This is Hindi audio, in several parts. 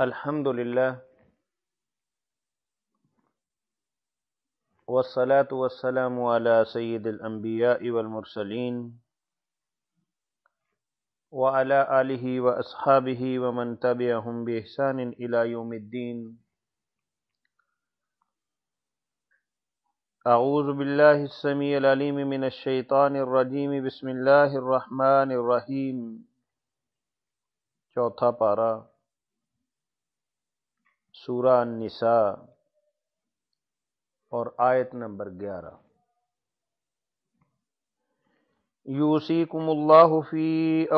الحمد لله والصلاة والسلام على سيد الأنبياء والمرسلين وعلى آله وأصحابه ومن تبعهم بإحسان إلى يوم الدين أعوذ بالله السميع العليم من الشيطان الرجيم بسم الله الرحمن الرحيم چوتھا پارہ सूरा निसा और आयत नंबर ग्यारह यूसीकुम फ़ी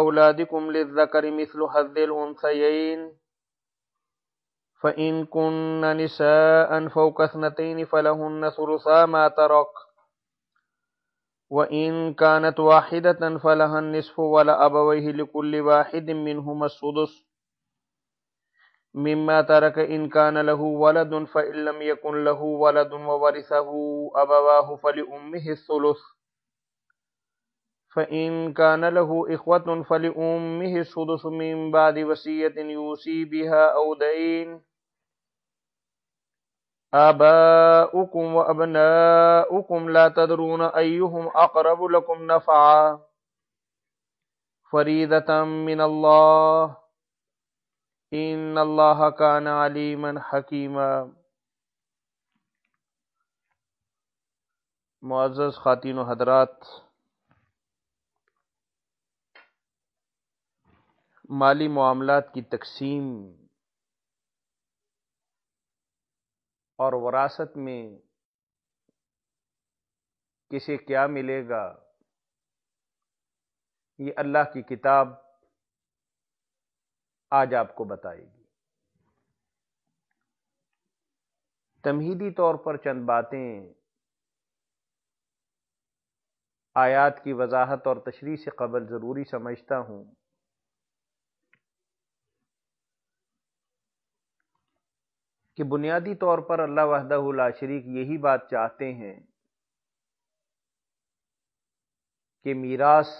औलादिकुम लिज़कर मिसल हज़िल उनसयैन फ़इन कुन निसा फ़ौक नतैन फ़लहन सुरसा मा तरक وإن كانت واحدة فلها النصف ولأبويه لكل واحد منهما السدس مما ترك إن كان له ولد فإن لم يكن له ولد وورثه أبواه فلأمه الثلث فإن كان له إخوة فلأمه الثلث من بعد وصية يوصي بها أو دين آباؤكم وأبناؤكم لا تدرون أيهم أقرب لكم نفعا فريدة من الله इन अल्लाह का नालीमन हकीमा ख़ातिन माली मामला की तकसीम और वरासत में किसे क्या मिलेगा ये अल्लाह की किताब आज आपको बताएगी तमहीदी तौर पर चंद बातें आयात की वजाहत और तशरी से कबल ज़रूरी समझता हूं कि बुनियादी तौर पर अल्लाह वहदा शरीक यही बात चाहते हैं कि मीरास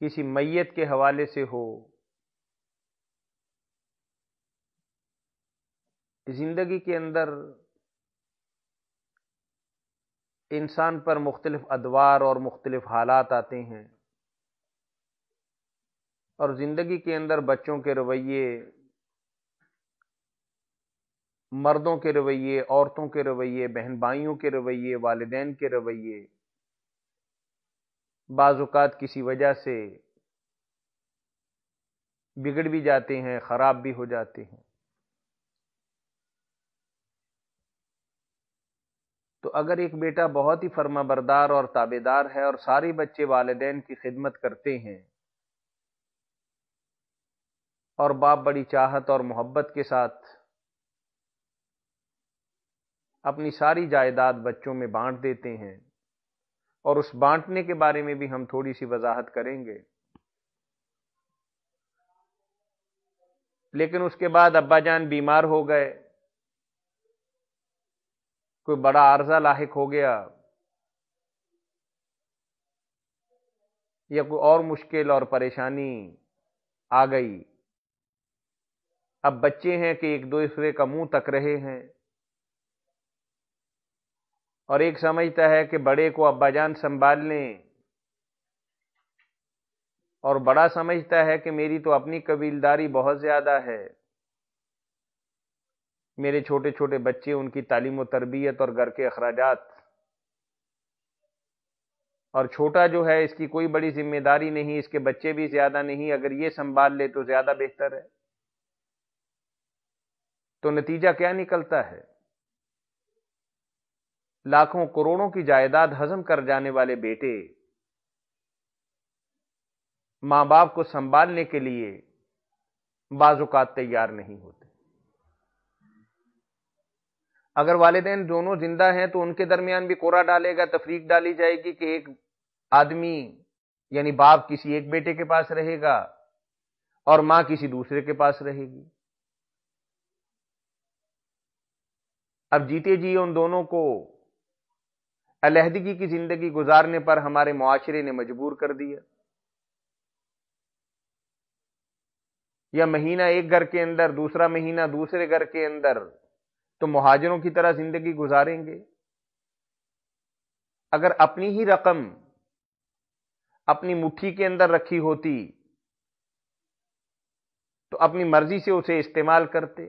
किसी मैयत के हवाले से हो ज़िंदगी के अंदर इंसान पर मुख्तलिफ अदवार और मुख्तलिफ हालात आते हैं और ज़िंदगी के अंदर बच्चों के रवैये मर्दों के रवैये औरतों के रवैये बहन भाइयों के रवैये वालदेन के रवैये बाज़ात किसी वजह से बिगड़ भी जाते हैं ख़राब भी हो जाते हैं तो अगर एक बेटा बहुत ही फर्मा बरदार और ताबेदार है और सारे बच्चे वालदेन की खिदमत करते हैं और बाप बड़ी चाहत और मोहब्बत के साथ अपनी सारी जायदाद बच्चों में बांट देते हैं और उस बांटने के बारे में भी हम थोड़ी सी वजाहत करेंगे लेकिन उसके बाद अब्बा जान बीमार हो गए कोई बड़ा आर्जा लाक हो गया या कोई और मुश्किल और परेशानी आ गई अब बच्चे हैं कि एक दूसरे का मुंह तक रहे हैं और एक समझता है कि बड़े को अब्बाजान संभाल लें और बड़ा समझता है कि मेरी तो अपनी कबीलदारी बहुत ज़्यादा है मेरे छोटे छोटे बच्चे उनकी तालीम तरबियत और घर के अखराज और छोटा जो है इसकी कोई बड़ी जिम्मेदारी नहीं इसके बच्चे भी ज़्यादा नहीं अगर ये संभाल ले तो ज़्यादा बेहतर है तो नतीजा क्या निकलता है लाखों करोड़ों की जायदाद हजम कर जाने वाले बेटे मां बाप को संभालने के लिए बाजुकात तैयार नहीं होते अगर वालदेन दोनों जिंदा हैं तो उनके दरमियान भी कोरा डालेगा तफरीक डाली जाएगी कि एक आदमी यानी बाप किसी एक बेटे के पास रहेगा और मां किसी दूसरे के पास रहेगी अब जीते जी उन दोनों को अलहदगी की जिंदगी गुजारने पर हमारे मुआशरे ने मजबूर कर दिया या महीना एक घर के अंदर दूसरा महीना दूसरे घर के अंदर तो मुहाजरों की तरह जिंदगी गुजारेंगे अगर अपनी ही रकम अपनी मुट्ठी के अंदर रखी होती तो अपनी मर्जी से उसे इस्तेमाल करते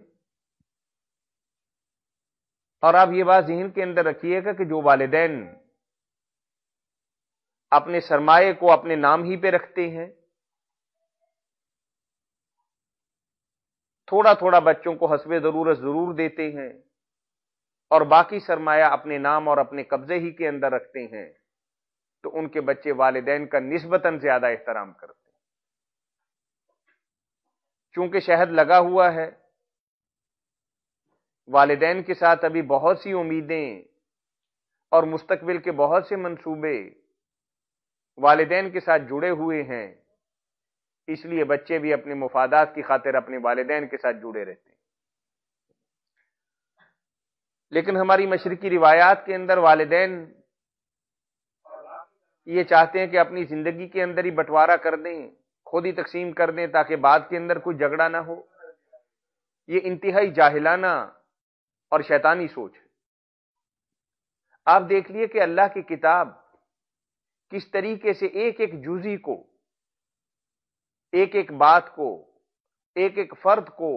और आप ये बात जहन के अंदर रखिएगा कि जो वालदेन अपने सरमाए को अपने नाम ही पे रखते हैं थोड़ा थोड़ा बच्चों को हसबे जरूरत जरूर देते हैं और बाकी सरमाया अपने नाम और अपने कब्जे ही के अंदर रखते हैं तो उनके बच्चे वालदेन का निस्बतन ज्यादा एहतराम करते हैं चूंकि शहद लगा हुआ है वालदेन के साथ अभी बहुत सी उम्मीदें और मुस्तबिल के बहुत से मनसूबे वालदेन के साथ जुड़े हुए हैं इसलिए बच्चे भी अपने मुफादात की खातिर अपने वालदेन के साथ जुड़े रहते हैं लेकिन हमारी मशरकी रिवायात के अंदर वालदेन ये चाहते हैं कि अपनी जिंदगी के अंदर ही बंटवारा कर दें खुद ही तकसीम कर दें ताकि बाद के अंदर कोई झगड़ा ना हो ये इंतहाई जाहिलाना और शैतानी सोच है आप देख लिए कि अल्लाह की किताब किस तरीके से एक एक जूजी को एक एक बात को एक एक फर्द को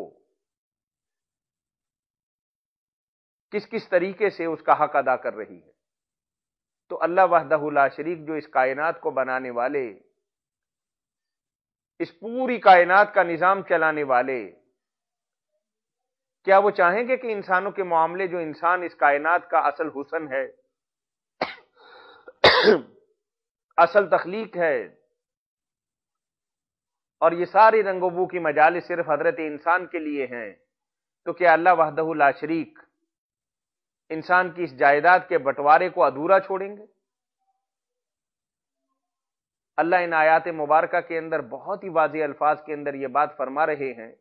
किस किस तरीके से उसका हक अदा कर रही है तो अल्लाह वाहदहुल्ला शरीक जो इस कायनात को बनाने वाले इस पूरी कायनात का निजाम चलाने वाले क्या वो चाहेंगे कि इंसानों के मामले जो इंसान इस कायनात का असल हुसन है असल तख्लीक है और ये सारी रंगोबू की मजाले सिर्फ हजरत इंसान के लिए हैं तो क्या अल्लाह वहदहुल्ला शरीक इंसान की इस जायदाद के बंटवारे को अधूरा छोड़ेंगे अल्लाह इन आयात मुबारक के अंदर बहुत ही वाज अल्फाज के अंदर ये बात फरमा रहे हैं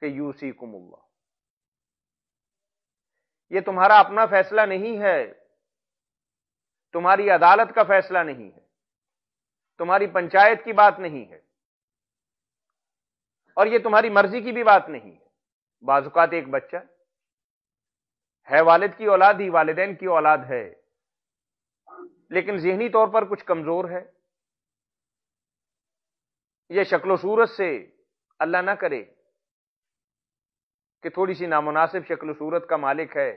कि यूसी कुमुल्ला ये तुम्हारा अपना फैसला नहीं है तुम्हारी अदालत का फैसला नहीं है तुम्हारी पंचायत की बात नहीं है और ये तुम्हारी मर्जी की भी बात नहीं है बाजुकात एक बच्चा है वालिद की औलाद ही वालदेन की औलाद है लेकिन जहनी तौर पर कुछ कमजोर है यह शक्लो सूरत से अल्लाह ना करे कि थोड़ी सी नामुनासिब शक्ल सूरत का मालिक है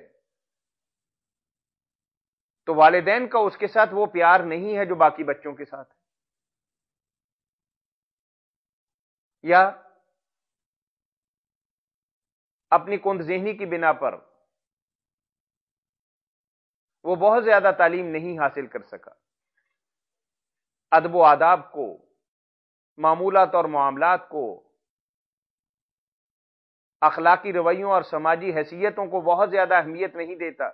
तो वालदेन का उसके साथ वो प्यार नहीं है जो बाकी बच्चों के साथ या अपनी कुंद जहनी की बिना पर वो बहुत ज्यादा तालीम नहीं हासिल कर सका अदब आदाब को मामूलत और मामलात को अखलाकी रवैयों और समाजी हैसियतों को बहुत ज्यादा अहमियत नहीं देता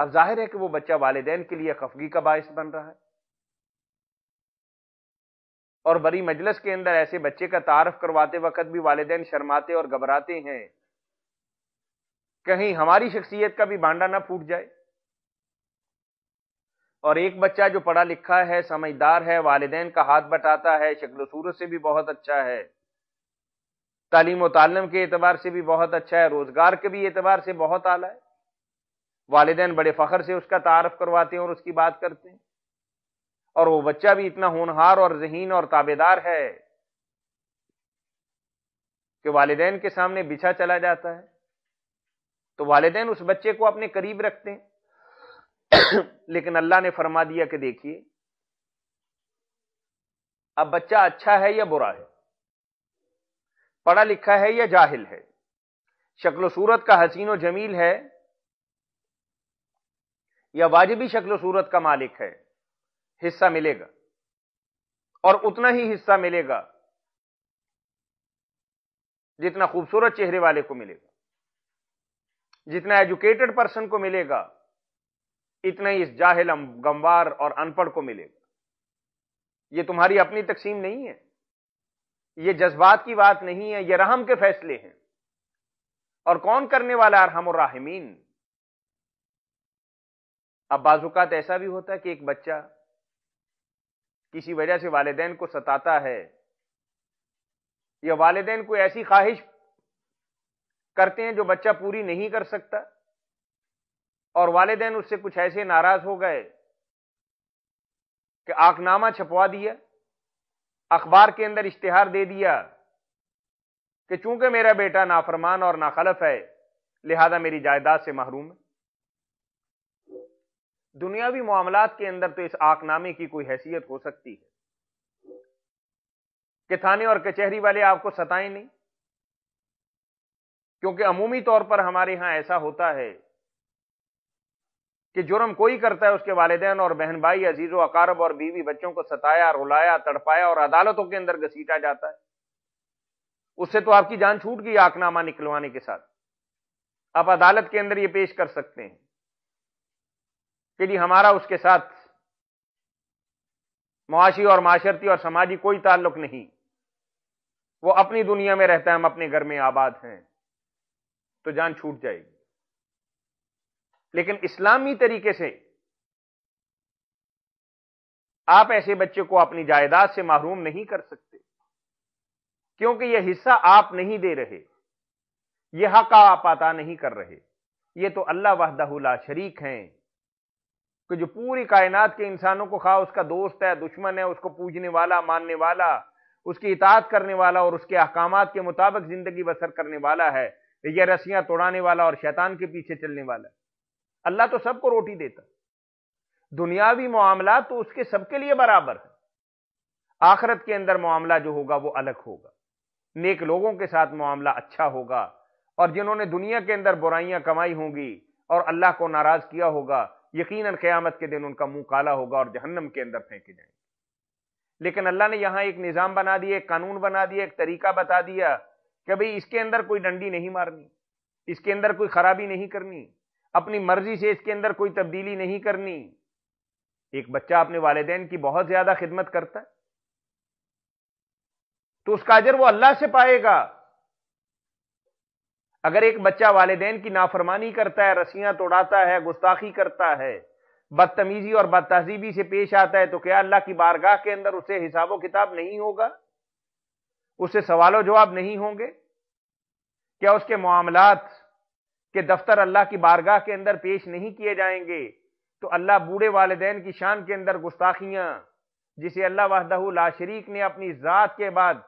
अब जाहिर है कि वो बच्चा वालदेन के लिए खफगी का बायस बन रहा है और बड़ी मजलस के अंदर ऐसे बच्चे का तारफ करवाते वक्त भी वालदेन शर्माते और घबराते हैं कहीं हमारी शख्सियत का भी भांडा ना फूट जाए और एक बच्चा जो पढ़ा लिखा है समझदार है वालदेन का हाथ बटाता है शक्ल सूरत से भी बहुत अच्छा है तालीम तालम के एतबार से भी बहुत अच्छा है रोज़गार के भी एतबार से बहुत आला है वालदे बड़े फखर से उसका तारफ़ करवाते हैं और उसकी बात करते हैं और वो बच्चा भी इतना होनहार और जहीन और ताबेदार है कि वालदेन के सामने बिछा चला जाता है तो वालदेन उस बच्चे को अपने करीब रखते हैं लेकिन अल्लाह ने फरमा दिया कि देखिए अब बच्चा अच्छा है या बुरा है पढ़ा लिखा है या जाहिल है शक्ल सूरत का हसीन व जमील है या वाजिबी शक्ल सूरत का मालिक है हिस्सा मिलेगा और उतना ही हिस्सा मिलेगा जितना खूबसूरत चेहरे वाले को मिलेगा जितना एजुकेटेड पर्सन को मिलेगा इतना ही इस जाहिल गंवार और अनपढ़ को मिलेगा यह तुम्हारी अपनी तकसीम नहीं है ये जज्बात की बात नहीं है ये रहम के फैसले हैं और कौन करने वाला अरहम राहमीन अब बाजुकात ऐसा भी होता है कि एक बच्चा किसी वजह से वालदेन को सताता है या वालदेन कोई ऐसी ख्वाहिश करते हैं जो बच्चा पूरी नहीं कर सकता और वालदेन उससे कुछ ऐसे नाराज हो गए कि आकनामा छपवा दिया अखबार के अंदर इश्तिहार दे दिया कि चूंकि मेरा बेटा नाफरमान और नाखलफ है लिहाजा मेरी जायदाद से महरूम है दुनियावी मामला के अंदर तो इस आकनामे की कोई हैसियत हो सकती है कि थाने और कचहरी वाले आपको सताए नहीं क्योंकि अमूमी तौर पर हमारे यहां ऐसा होता है कि जुर्म कोई करता है उसके वालदेन और बहन भाई अजीज अकारब और बीवी बच्चों को सताया रुलाया तड़पाया और अदालतों के अंदर घसीटा जाता है उससे तो आपकी जान छूट गई आकनामा निकलवाने के साथ आप अदालत के अंदर ये पेश कर सकते हैं कि जी हमारा उसके साथ मुआशी और माशरती और समाजी कोई ताल्लुक नहीं वो अपनी दुनिया में रहता है हम अपने घर में आबाद हैं तो जान छूट जाएगी लेकिन इस्लामी तरीके से आप ऐसे बच्चे को अपनी जायदाद से महरूम नहीं कर सकते क्योंकि यह हिस्सा आप नहीं दे रहे यह हक आप अता नहीं कर रहे ये तो अल्लाह वहदहुल्ला शरीक हैं कि जो पूरी कायनात के इंसानों को खा उसका दोस्त है दुश्मन है उसको पूजने वाला मानने वाला उसकी इतात करने वाला और उसके अहकाम के मुताबिक जिंदगी बसर करने वाला है यह रस्सियां तोड़ाने वाला और शैतान के पीछे चलने वाला अल्लाह तो सबको रोटी देता दुनियावी मामला तो उसके सबके लिए बराबर है आखरत के अंदर मामला जो होगा वो अलग होगा नेक लोगों के साथ मामला अच्छा होगा और जिन्होंने दुनिया के अंदर बुराइयां कमाई होंगी और अल्लाह को नाराज किया होगा यकीन क्यामत के दिन उनका मुंह काला होगा और जहन्नम के अंदर फेंके जाएंगे लेकिन अल्लाह ने यहां एक निजाम बना दिया एक कानून बना दिया एक तरीका बता दिया कि भाई इसके अंदर कोई डंडी नहीं मारनी इसके अंदर कोई खराबी नहीं करनी अपनी मर्जी से इसके अंदर कोई तब्दीली नहीं करनी एक बच्चा अपने वालदेन की बहुत ज्यादा खिदमत करता है तो उसका अजर वो अल्लाह से पाएगा अगर एक बच्चा वालदेन की नाफरमानी करता है रस्सियां तोड़ाता है गुस्ताखी करता है बदतमीजी और बदतहजीबी से पेश आता है तो क्या अल्लाह की बारगाह के अंदर उसे हिसाबो किताब नहीं होगा उसे सवालों जवाब नहीं होंगे क्या उसके मामलात कि दफ्तर अल्लाह की बारगाह के अंदर पेश नहीं किए जाएंगे तो अल्लाह बूढ़े वालदेन की शान के अंदर गुस्ताखियां जिसे अल्लाह वाहदहू ला शरीक ने अपनी ज़ात के बाद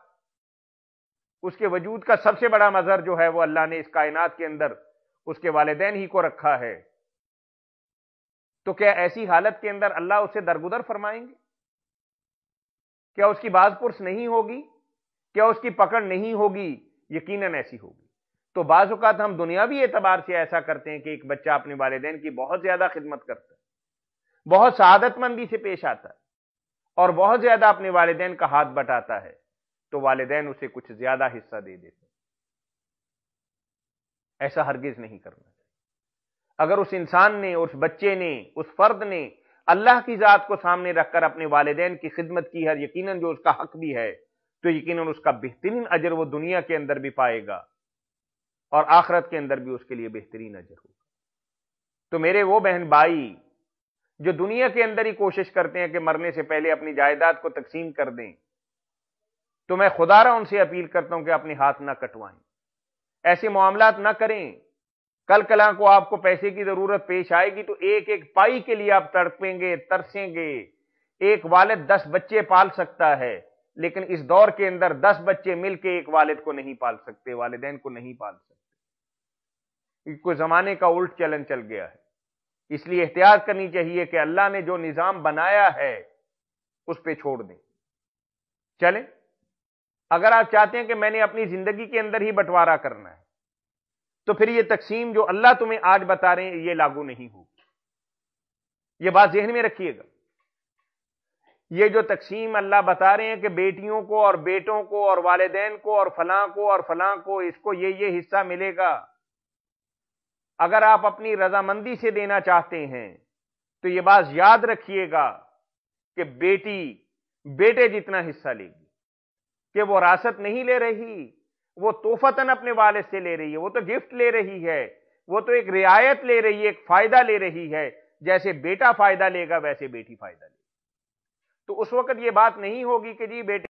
उसके वजूद का सबसे बड़ा मजहर जो है वो अल्लाह ने इस कायनात के अंदर उसके वालदेन ही को रखा है तो क्या ऐसी हालत के अंदर अल्लाह उसे दरगुदर फरमाएंगे क्या उसकी बाज पुरस नहीं होगी क्या उसकी पकड़ नहीं होगी यकीनन ऐसी होगी तो बाज़ात हम दुनियावी एतबार से ऐसा करते हैं कि एक बच्चा अपने वालदेन की बहुत ज्यादा खिदमत करता है बहुत शहादतमंदी से पेश आता है और बहुत ज्यादा अपने वालदेन का हाथ बटाता है तो वालदेन उसे कुछ ज्यादा हिस्सा दे देते ऐसा हरगिज नहीं करना चाहिए अगर उस इंसान ने उस बच्चे ने उस फर्द ने अल्लाह की जात को सामने रखकर अपने वालदेन की खिदमत की है यकीनन जो उसका हक भी है तो यकीनन उसका बेहतरीन अजर वो दुनिया के अंदर भी पाएगा और आखरत के अंदर भी उसके लिए बेहतरीन अजर होगा तो मेरे वो बहन भाई जो दुनिया के अंदर ही कोशिश करते हैं कि मरने से पहले अपनी जायदाद को तकसीम कर दें तो मैं खुदारा उनसे अपील करता हूं कि अपने हाथ ना कटवाएं ऐसे मामला ना करें कल कला को आपको पैसे की जरूरत पेश आएगी तो एक एक पाई के लिए आप तड़पेंगे तरसेंगे एक वालद दस बच्चे पाल सकता है लेकिन इस दौर के अंदर दस बच्चे मिलके एक वालिद को नहीं पाल सकते वालदेन को नहीं पाल सकते कोई जमाने का उल्ट चलन चल गया है इसलिए एहतियात करनी चाहिए कि अल्लाह ने जो निजाम बनाया है उस पर छोड़ दें चले अगर आप चाहते हैं कि मैंने अपनी जिंदगी के अंदर ही बंटवारा करना है तो फिर यह तकसीम जो अल्लाह तुम्हें आज बता रहे हैं यह लागू नहीं होगी यह बात जहन में रखिएगा ये जो तकसीम अल्लाह बता रहे हैं कि बेटियों को और बेटों को और वालदेन को और फलां को और फलां को इसको ये ये हिस्सा मिलेगा अगर आप अपनी रजामंदी से देना चाहते हैं तो ये बात याद रखिएगा कि बेटी बेटे जितना हिस्सा लेगी कि वो रासत नहीं ले रही वो तोहफतन अपने वाले से ले रही है वो तो गिफ्ट ले रही है वो तो एक रियायत ले रही है एक फायदा ले रही है जैसे बेटा फायदा लेगा वैसे बेटी फायदा लेगी तो उस वक्त ये बात नहीं होगी कि जी बेटे